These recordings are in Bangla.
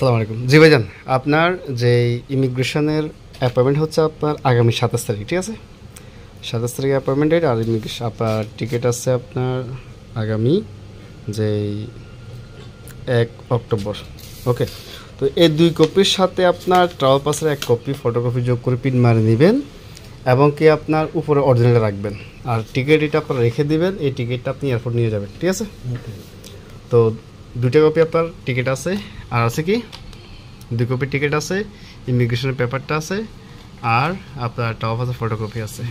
সালাম আলাইকুম জি ভাইজান আপনার যে ইমিগ্রেশনের অ্যাপয়েন্টমেন্ট হচ্ছে আপনার আগামী সাতাশ তারিখ ঠিক আছে সাতাশ তারিখে অ্যাপয়েন্টমেন্ট ডেট আর ইমিগ্রেশন আপনার টিকিট আছে আপনার আগামী যে এক অক্টোবর ওকে তো এই দুই কপির সাথে আপনার ট্রাভেল পাসের এক কপি ফটোকপি যোগ করে পিন মারে নেবেন এবং কি আপনার উপরে অরিজিনাল রাখবেন আর টিকিট এটা আপনার রেখে দিবেন এই টিকিটটা আপনি এয়ারপোর্ট নিয়ে যাবেন ঠিক আছে তো দুটা কপি আপনার টিকিট আছে আর আছে কি দুই কপি টিকিট আছে ইমিগ্রেশনের পেপারটা আছে আর আপনার একটা আছে ফটোকপি আছে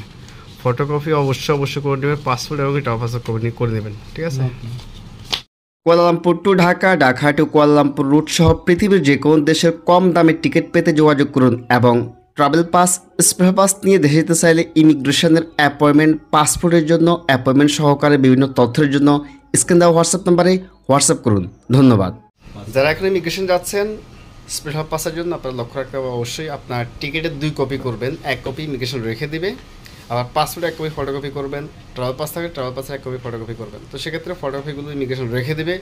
ফটোকপি অবশ্যই অবশ্যই করে নেবেন পাসপোর্ট এবং একটা আছে কপি করে নেবেন ঠিক আছে Kuala Lumpur to Dhaka Dhaka to Kuala Lumpur route সহ পৃথিবীর যে কোনো দেশের কম দামে টিকিট পেতে যোগাযোগ করুন এবং ট্রাভেল পাস স্পেশাল পাস নিয়ে দেশে যেতে চাইলে ইমিগ্রেশনের অ্যাপয়েন্টমেন্ট পাসপোর্টের জন্য অ্যাপয়েন্টমেন্ট সহকারে বিভিন্ন তথ্যের জন্য স্ক্রিন দেওয়া হোয়াটসঅ্যাপ নাম্বারে হোয়াটসঅ্যাপ করুন ধন্যবাদ যারা এখন ইমিগ্রেশন যাচ্ছেন স্পেশাল পাসের জন্য আপনার লক্ষ্য রাখতে হবে অবশ্যই আপনার টিকিটের দুই কপি করবেন এক কপি ইমিগ্রেশন রেখে দিবে আবার পাসপোর্ট এক কপি ফটোকপি করবেন ট্রাভেল পাস থাকে ট্রাভেল পাসের এক কপি ফটোকপি করবেন তো সেক্ষেত্রে ফটোকপিগুলো ইমিগ্রেশন রেখে দেবে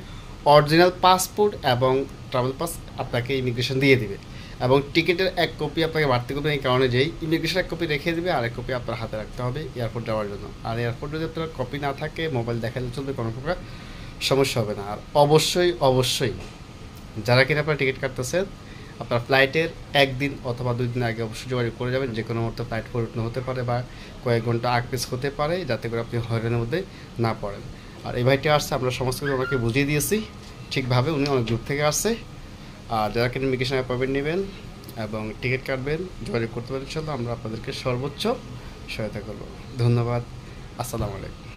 অরিজিনাল পাসপোর্ট এবং ট্রাভেল পাস আপনাকে ইমিগ্রেশন দিয়ে দিবে এবং টিকিটের এক কপি আপনাকে বাড়তি করবেন এই কারণে যেই ইমিগ্রেশন এক কপি রেখে দেবে আর এক কপি আপনার হাতে রাখতে হবে এয়ারপোর্ট যাওয়ার জন্য আর এয়ারপোর্টে যদি আপনার কপি না থাকে মোবাইল দেখালে চলবে কোনো প্রকার সমস্যা হবে না আর অবশ্যই অবশ্যই যারা কিনা আপনারা টিকিট কাটতেছেন আপনার ফ্লাইটের একদিন অথবা দুই দিন আগে অবশ্যই যোগাযোগ করে যাবেন যে কোনো মুহূর্তে ফ্লাইট পরিবর্তন হতে পারে বা কয়েক ঘন্টা আগ পিস হতে পারে যাতে করে আপনি হয়রানের মধ্যে না পড়েন আর এই ভাইটি আসছে আমরা সমস্ত কিছু ওনাকে বুঝিয়ে দিয়েছি ঠিকভাবে উনি অনেক দূর থেকে আসছে আর যারা কিনা মিকেশন অ্যাপয়েন্টমেন্ট নেবেন এবং টিকিট কাটবেন যোগাযোগ করতে পারেন ইনশাল্লাহ আমরা আপনাদেরকে সর্বোচ্চ সহায়তা করব ধন্যবাদ আসসালামু আলাইকুম